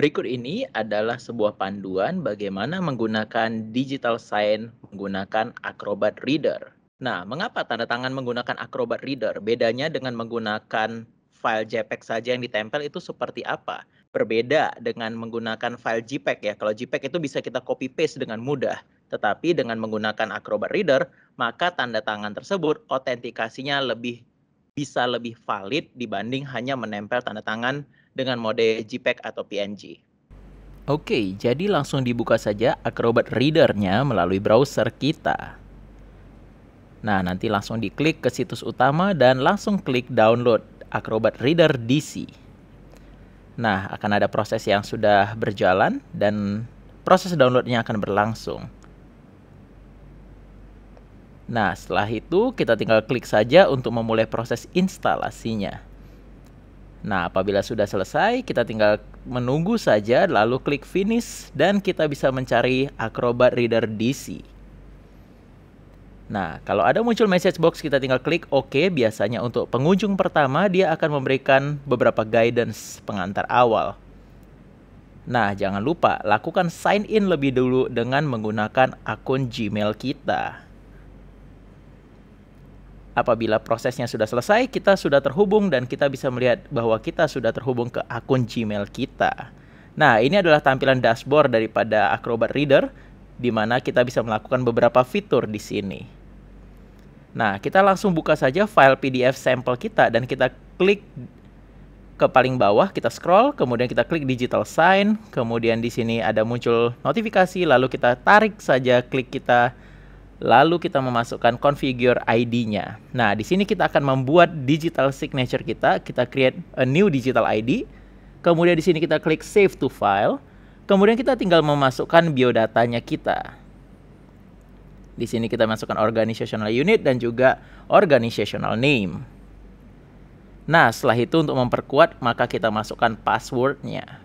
Berikut ini adalah sebuah panduan bagaimana menggunakan digital sign menggunakan Acrobat Reader. Nah, mengapa tanda tangan menggunakan Acrobat Reader? Bedanya dengan menggunakan file JPEG saja yang ditempel itu seperti apa? Berbeda dengan menggunakan file JPEG ya. Kalau JPEG itu bisa kita copy paste dengan mudah. Tetapi dengan menggunakan Acrobat Reader, maka tanda tangan tersebut otentikasinya lebih bisa lebih valid dibanding hanya menempel tanda tangan dengan mode JPEG atau PNG. Oke, jadi langsung dibuka saja Acrobat Reader-nya melalui browser kita. Nah, nanti langsung diklik ke situs utama dan langsung klik download Acrobat Reader DC. Nah, akan ada proses yang sudah berjalan dan proses downloadnya akan berlangsung. Nah, setelah itu kita tinggal klik saja untuk memulai proses instalasinya. Nah, apabila sudah selesai, kita tinggal menunggu saja lalu klik finish dan kita bisa mencari Acrobat Reader DC. Nah, kalau ada muncul message box, kita tinggal klik OK. Biasanya untuk pengunjung pertama, dia akan memberikan beberapa guidance pengantar awal. Nah, jangan lupa lakukan sign in lebih dulu dengan menggunakan akun Gmail kita. Apabila prosesnya sudah selesai, kita sudah terhubung dan kita bisa melihat bahwa kita sudah terhubung ke akun Gmail kita. Nah, ini adalah tampilan dashboard daripada Acrobat Reader di mana kita bisa melakukan beberapa fitur di sini. Nah, kita langsung buka saja file PDF sampel kita dan kita klik ke paling bawah, kita scroll, kemudian kita klik digital sign, kemudian di sini ada muncul notifikasi, lalu kita tarik saja klik kita lalu kita memasukkan configure ID-nya. Nah, di sini kita akan membuat digital signature kita, kita create a new digital ID. Kemudian di sini kita klik save to file. Kemudian kita tinggal memasukkan biodatanya kita. Di sini kita masukkan organizational unit dan juga organizational name. Nah, setelah itu untuk memperkuat maka kita masukkan passwordnya.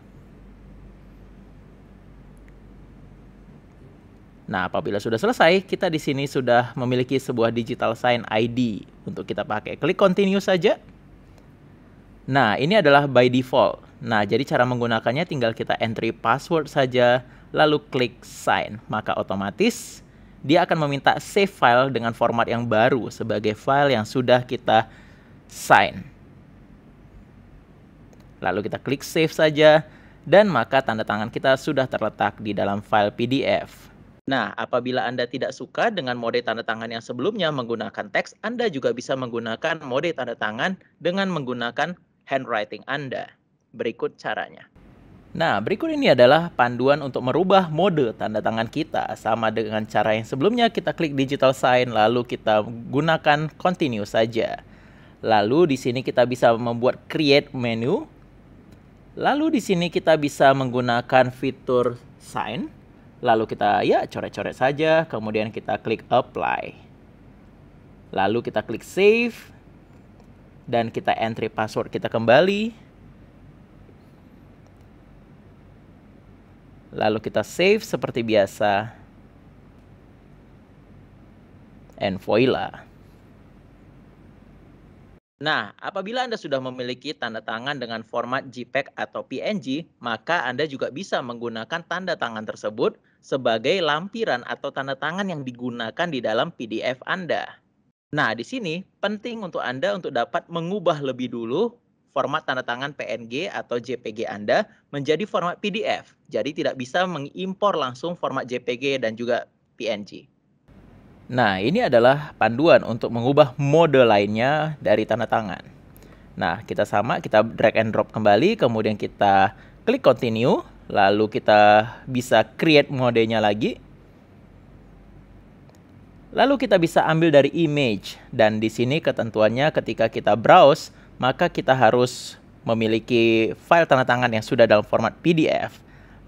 Nah, apabila sudah selesai, kita di sini sudah memiliki sebuah digital sign ID untuk kita pakai. Klik continue saja. Nah, ini adalah by default. Nah, jadi cara menggunakannya tinggal kita entry password saja, lalu klik sign. Maka otomatis dia akan meminta save file dengan format yang baru sebagai file yang sudah kita sign. Lalu kita klik save saja, dan maka tanda tangan kita sudah terletak di dalam file PDF. Nah, apabila Anda tidak suka dengan mode tanda tangan yang sebelumnya menggunakan teks, Anda juga bisa menggunakan mode tanda tangan dengan menggunakan handwriting Anda. Berikut caranya. Nah, berikut ini adalah panduan untuk merubah mode tanda tangan kita sama dengan cara yang sebelumnya kita klik digital sign lalu kita gunakan continue saja. Lalu di sini kita bisa membuat create menu. Lalu di sini kita bisa menggunakan fitur sign Lalu kita ya coret-coret saja, kemudian kita klik apply. Lalu kita klik save dan kita entry password kita kembali. Lalu kita save seperti biasa. And voila. Nah, apabila Anda sudah memiliki tanda tangan dengan format JPEG atau PNG, maka Anda juga bisa menggunakan tanda tangan tersebut sebagai lampiran atau tanda tangan yang digunakan di dalam PDF Anda. Nah, di sini penting untuk Anda untuk dapat mengubah lebih dulu format tanda tangan PNG atau JPG Anda menjadi format PDF. Jadi tidak bisa mengimpor langsung format JPG dan juga PNG. Nah, ini adalah panduan untuk mengubah mode lainnya dari tanda tangan. Nah, kita sama, kita drag and drop kembali, kemudian kita klik continue, lalu kita bisa create modenya lagi. Lalu kita bisa ambil dari image dan di sini ketentuannya ketika kita browse, maka kita harus memiliki file tanda tangan yang sudah dalam format PDF.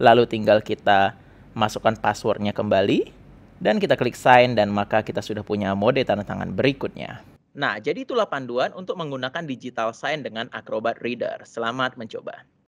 Lalu tinggal kita masukkan passwordnya kembali dan kita klik sign dan maka kita sudah punya mode tanda tangan berikutnya. Nah, jadi itulah panduan untuk menggunakan digital sign dengan Acrobat Reader. Selamat mencoba.